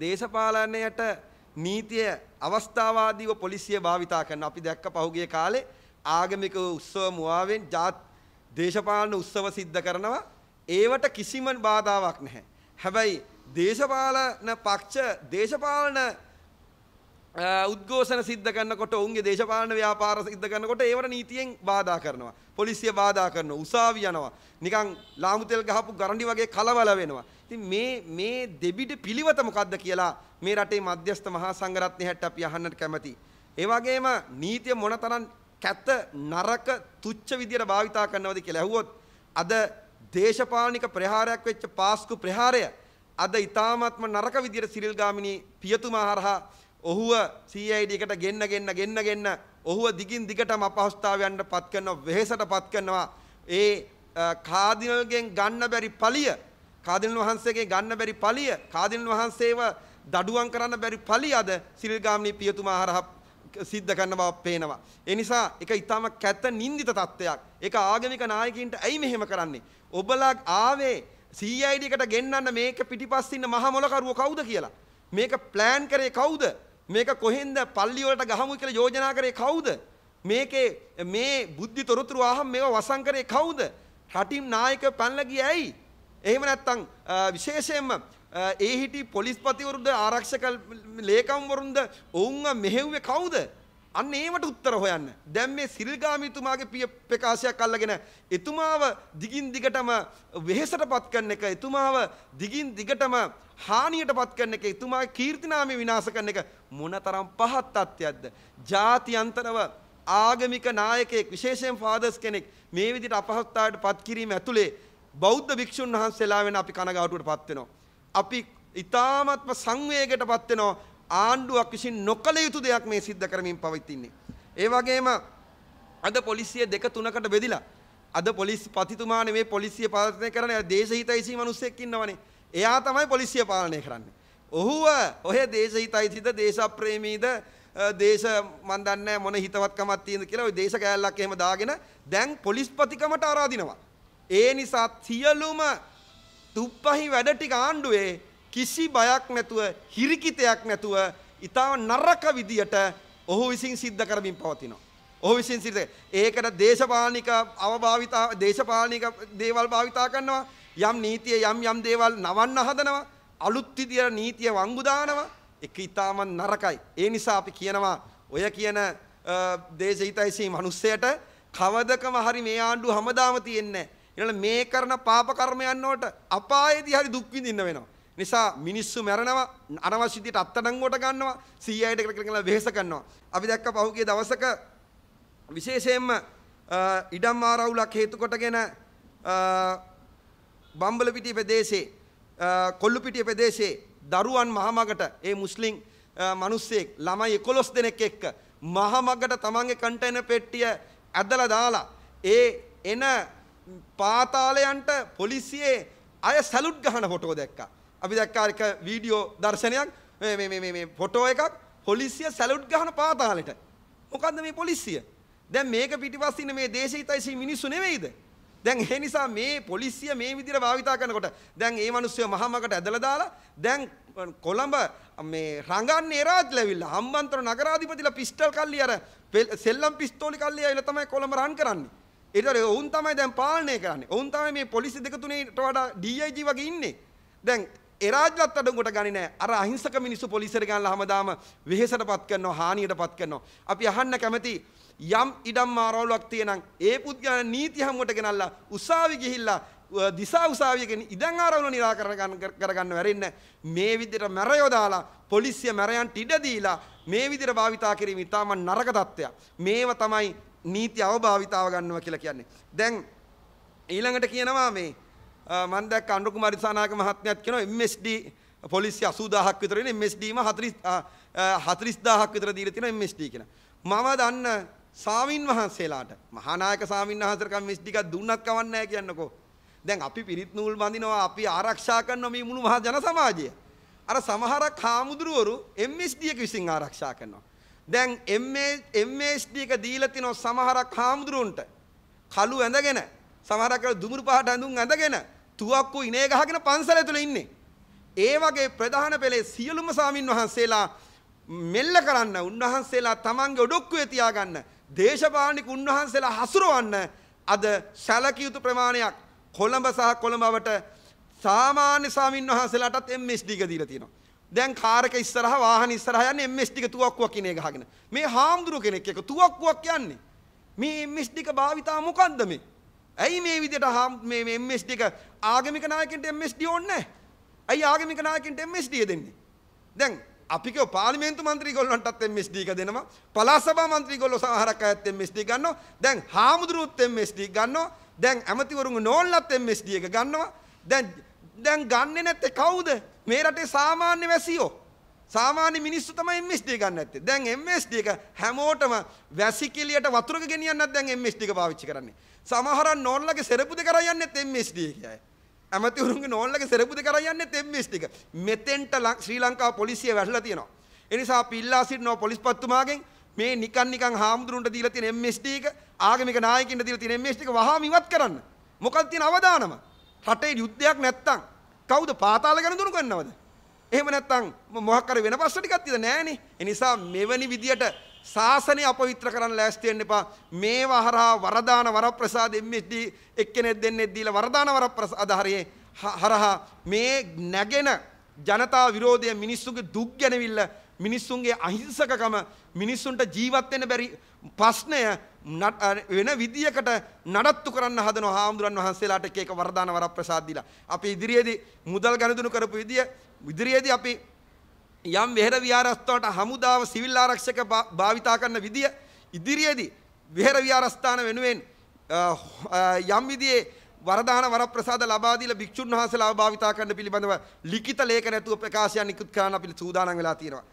දේශපාලනයට නීතිය අවස්ථාවාදීව පොලිසිය භාවිතා කරන අපි දැක්ක පහුගිය කාලේ ආගමික උත්සව මුවාවෙන් ජාත් දේශපාලන උත්සව සිද්ධ කරනවා ඒවට කිසිම බාධාවක් නැහැ. හැබැයි දේශපාලන පක්ෂ දේශපාලන උද්ඝෝෂණ සිද්ධ කරනකොට ඔවුන්ගේ දේශපාලන ව්‍යාපාර සිද්ධ කරනකොට ඒවට නීතියෙන් බාධා කරනවා. පොලිසිය බාධා කරනවා. උසාවි යනවා. නිකන් ලාමු තෙල් ගහපු ගරණි වගේ කලබල වෙනවා. ඉතින් මේ මේ දෙබිඩ පිළිවෙත මොකද්ද කියලා මේ රටේ මධ්‍යස්ථ මහා සංඝරත්නය හැට අපි අහන්නට කැමති. ඒ වගේම නීතිය මොනතරම් කැත නරක තුච්ච විදියට භාවිතා කරනවද කියලා ඇහුවොත් අද දේශපාලනික ප්‍රහාරයක් වෙච්ච පාස්කු ප්‍රහාරය අද ඊ타මාත්ම නරක විදියට සිරිල් ගාමිණී පියතුමා හරහා ඔහුව CID එකට ගෙන්න ගෙන්න ගෙන්න ගෙන්න ඔහුව දිගින් දිගටම අපහසුතාවයන්ට පත් කරනවා වෙහෙසට පත් කරනවා ඒ කාදිනල්ගෙන් ගන්න බැරි පලිය කාදිනල් වහන්සේගෙන් ගන්න බැරි පලිය කාදිනල් වහන්සේව දඩුවම් කරන්න බැරි පලිය අද සිල්ගාමණී පියතුමා හරහා සිද්ධ කරන බව පේනවා. ඒ නිසා ඒක ඊටම කැත නින්දිත තත්ත්වයක්. ඒක ආගමික නායකයින්ට ඇයි මෙහෙම කරන්නේ? ඔබලා ආවේ CID එකට ගෙන්නන්න මේක පිටිපස්සින් ඉන්න මහ මොලකරුව කවුද කියලා. මේක ප්ලෑන් කරේ කවුද? මේක කොහෙන්ද පල්ලි වලට ගහමු කියලා යෝජනා කරේ කවුද? මේකේ මේ බුද්ධි තොරතුරු ආහම් මේවා වසන් කරේ කවුද? රටින් නායක පැනලා ගියේ ඇයි? එහෙම නැත්නම් විශේෂයෙන්ම ඒ හිටි පොලිස්පතිවරුද ආරක්ෂක ලේකම්වරුන්ද ඔවුන්ව මෙහෙව්වේ කවුද? අන්න ඒවට උත්තර හොයන්න. දැන් මේ සිල්ගාමීතුමාගේ පිය ප්‍රකාශයක් අල්ලගෙන එතුමාව දිගින් දිගටම වෙහෙසටපත් කරන එක, එතුමාව දිගින් දිගටම හානියටපත් කරන එක, එතුමාගේ කීර්තිනාමය විනාශ කරන එක මොනතරම් පහත් තත්ත්වයක්ද? ජාත්‍යන්තරව ආගමික නායකයෙක් විශේෂයෙන් ෆාදර්ස් කෙනෙක් මේ විදිහට අපහත්තාවට පත් කිරීම ඇතුලේ බෞද්ධ භික්ෂුන් වහන්සේලා වෙන අපි කනගාටුවට පත් වෙනවා. අපි ඊ타මත්ම සංවේගයටපත් වෙනවා. ආණ්ඩුවක් විසින් නොකළ යුතු දෙයක් මේ සිද්ධ කරමින් පවතින්නේ. ඒ වගේම අද පොලිසිය දෙක තුනකට බෙදිලා අද පොලිස් පතිතුමා නෙමේ පොලිසිය පාලනය කරන්නේ දේශහිතයිසී මිනිස්සෙක් ඉන්නවනේ. එයා තමයි පොලිසිය පාලනය කරන්නේ. ඔහුව ඔය දේශහිතයිසීද දේශප්‍රේමීද දේශ මන් දන්නේ මොන හිතවත්කමක් තියෙනද කියලා ওই දේශ කෑල්ලක් එහෙම දාගෙන දැන් පොලිස්පතිකමට ආරාදිනවා. ඒ නිසා සියලුම තුප්පහි වැඩ ටික ආණ්ඩුවේ කිසි බයක් නැතුව හිරිකිතයක් නැතුව ඊටව නරක විදියට ඔහු විසින් සිද්ධ කරමින් පවතිනවා. ඔහු විසින් සිද්ධ ඒකට දේශපාලනික අවභාවිතා දේශපාලනික දේවල් භාවිතා කරනවා. යම් නීතිය යම් යම් දේවල් නවන්න හදනවා. අලුත් විදියට නීතිය වංගු දානවා. ඒක ඊටම නරකයි. ඒ නිසා අපි කියනවා ඔය කියන දේශහිතයිසී මිනිස්සයට කවදකම හරි මේ ආණ්ඩුව හැමදාම තියෙන්නේ නැහැ. මේක කරන පාප කර්මයන් වලට අපායේදී හරි දුක් විඳින්න වෙනවා. නිසා මිනිස්සු මැරෙනවා අනවශ්‍ය විදියට අත්අඩංගුවට ගන්නවා 100යිට කර කර වෙහෙස කරනවා. අපි දැක්ක පහුගිය දවසක විශේෂයෙන්ම ඉඩම් ආරවුලක් හේතු කොටගෙන බම්බලපිටිය ප්‍රදේශයේ කොල්ලුපිටිය ප්‍රදේශයේ දරුවන් මහමගට ඒ මුස්ලිම් මිනිස්සෙක් ළමයි 11 දෙනෙක් එක්ක මහමගට තමන්ගේ කන්ටේනර් පෙට්ටිය ඇදලා දාලා ඒ එන පාතාලයන්ට පොලිසියේ අය සැලුට් ගහන ෆොටෝ දැක්කා. අපි දැක්කා එක වීඩියෝ දර්ශනයක් මේ මේ මේ මේ ෆොටෝ එකක් පොලිසිය සැලුට් ගහන පාතාලෙට. මොකද්ද මේ පොලිසිය? දැන් මේක පිටිපස්ස ඉන්න මේ දේශහිතයිසි මිනිස්සු නෙවෙයිද? දැන් ඒ නිසා මේ පොලිසිය මේ විදිහට භාවිතා කරනකොට දැන් ඒ මිනිස්සු මහමකට ඇදලා දාලා දැන් කොළඹ මේ රඟන්නේ රාජ්‍යලවිල්ලා හම්බන්තොට නගරාධිපතිලා පිස්ටල් කල්ලි අර සෙල්ලම් පිස්තෝලි කල්ලි ඇවිල්ලා තමයි කොළඹ රන් කරන්නේ. ඒතර ඔවුන් තමයි දැන් පාලනය කරන්නේ. ඔවුන් තමයි මේ පොලිසි දෙක තුනේට වඩා DIG වගේ ඉන්නේ. දැන් එරාජලත් අඩංගුවට ගන්නේ නැහැ. අර අහිංසක මිනිස්සු පොලිසියට ගන්නලා හැමදාම වෙහෙසටපත් කරනවා, හානියටපත් කරනවා. අපි අහන්න කැමති යම් ඉඩම් මාරවලක් තියෙනම් ඒ පුද්ගලයා නීති හමුවට ගෙනල්ලා උසාවි ගිහිල්ලා දිසා උසාවියකින් ඉඩම් ආරවුල निराකරණ කරගන්න වැරෙන්න මේ විදිහට මැරයෝ දාලා පොලිසිය මැරයන්ට ඉඩ දීලා මේ විදිහට භාවිතා කිරීම ඉතාම නරක තත්ත්වයක්. මේව තමයි නීති අවභාවිතාව ගන්නවා කියලා කියන්නේ. දැන් ඊළඟට කියනවා මේ මම දැක්ක අනුර කුමාර දිසානායක මහත්මයාත් කියනවා MSD පොලිසිය 80000ක් විතර වෙන MSD ම 40 40000ක් විතර දීලා තියෙනවා MSD කියලා. මම දන්න සාමින් වහන්සේලාට මහානායක සාමින් වහන්සේට MSD එකක් දුන්නත් කවන්නේ නැහැ කියන්නකෝ. දැන් අපි පිරිත් නූල් බඳිනවා අපි ආරක්ෂා කරනවා මේ මුළු මහා ජන සමාජය. අර සමහරක් හාමුදුරුවරු MSD එක විසින් ආරක්ෂා කරනවා. දැන් MSD එක දීලා තිනවා සමහරක් හාමුදුරුවන්ට කළු ඇඳගෙන සමහරක් දුමුරු පහට ඇඳුම් ඇඳගෙන තුවක්කු ඉනේ ගහගෙන පන්සල ඇතුළේ ඉන්නේ. ඒ වගේ ප්‍රධාන පෙළේ සියලුම සාමින් වහන්සේලා මෙල්ල කරන්න උන්වහන්සේලා තමන්ගේ ඔඩොක්කුවේ තියාගන්න දේශපාලනික උන්වහන්සේලා හසුරවන්න අද සැලකිය යුතු ප්‍රමාණයක් කොළඹ සහ කොළඹවට සාමාන්‍ය සාමින් වහන්සේලාටත් MSD එක දීලා තියෙනවා. දැන් කාරක ඉස්සරහ වාහන ඉස්සරහ යන්නේ MSD එක තුවක්කුවක් කියන එක ගහගෙන. මේ හාමුදුරුව කෙනෙක් එක තුවක්කුවක් යන්නේ. මේ MSD එක භාවිතා මොකද්ද මේ? ඇයි මේ විදිහට මේ මේ MSD එක ආගමික නායකයන්ට MSD ඕනේ නැහැ. ඇයි ආගමික නායකයන්ට MSD දෙන්නේ? දැන් අපි කියෝ පාර්ලිමේන්තු මන්ත්‍රී ගොල්ලන්ටත් MSD එක දෙනවා. පළාත් සභා මන්ත්‍රී ගොල්ලෝ සමහරක් අයත් MSD ගන්නවා. දැන් හාමුදුරුවොත් MSD ගන්නවා. දැන් ඇමතිවරුන්ගේ නෝන්ලත් MSD එක ගන්නවා. දැන් දැන් ගන්නෙ නැත්තේ කවුද? මේ රටේ සාමාන්‍ය වැසියෝ. සාමාන්‍ය මිනිස්සු තමයි MSD ගන්න ඇත්තේ. දැන් MSD එක හැමෝටම වැසිකිළියට වතුරක ගෙනියන්නත් දැන් MSD එක පාවිච්චි කරන්නේ. සමහර නෝන්ලගේ සෙරපු දෙක කරා යන්නේත් MSD එකයි. ඇමතිවරුන්ගේ නෝන්ලගේ සෙරපු දෙක කරා යන්නේත් MSD එක. මෙතෙන්ට ශ්‍රී ලංකා පොලිසිය වැටලා තියෙනවා. ඒ නිසා පිල්ලා සිටින පොලිස්පතිතුමාගෙන් මේ නිකන් නිකන් හාමුදුරුන්ට දීලා තියෙන MSD එක ආගමික නායකින්ට දීලා තියෙන MSD එක වහාම ඉවත් කරන්න. මොකක්ද තියෙන අවදානම? රටේ යුද්ධයක් නැත්තම් කවුද පාතාල ගැන දුරු කරනවද? එහෙම නැත්නම් මොකක් කර වෙන ප්‍රශ්න ටිකක් තියෙද නෑනේ. ඒ නිසා මෙවැනි විදියට ශාසනය අපවිත්‍ර කරන්න ලෑස්ති වෙන්න එපා. මේවා හරහා වරදාන වරප්‍රසාද MSD එක්කෙනෙක් දෙන්නෙක් දීලා වරදාන වරප්‍රසාද හරියේ හරහා මේ නැගෙන ජනතා විරෝධය මිනිස්සුගේ දුක් ගැනවිල්ල මිනිස්සුන්ගේ අහිංසකකම මිනිස්සුන්ට ජීවත් වෙන්න බැරි ප්‍රශ්නය වෙන විදියකට නඩත්තු කරන්න හදන හාමුදුරන් වහන්සේලාට එක එක වරදාන වරප්‍රසාද දීලා. අපි ඉදිරියේදී මුදල් ගනුදෙනු කරපු විදිය ඉදිරියේදී අපි යම් වෙහෙර විහාරස්ථානට හමුදාව සිවිල් ආරක්ෂක භාවිතා කරන විදිය ඉදිරියේදී විහෙර විහාරස්ථාන වෙනුවෙන් යම් විදියේ වරදාන වරප්‍රසාද ලබා දීලා භික්ෂුන් වහන්සේලා භාවිතා කරන්න පිළිබඳව ලිඛිත ලේඛන ඇතුව ප්‍රකාශයන් නිකුත් කරන්න අපි සූදානම් වෙලා තියෙනවා.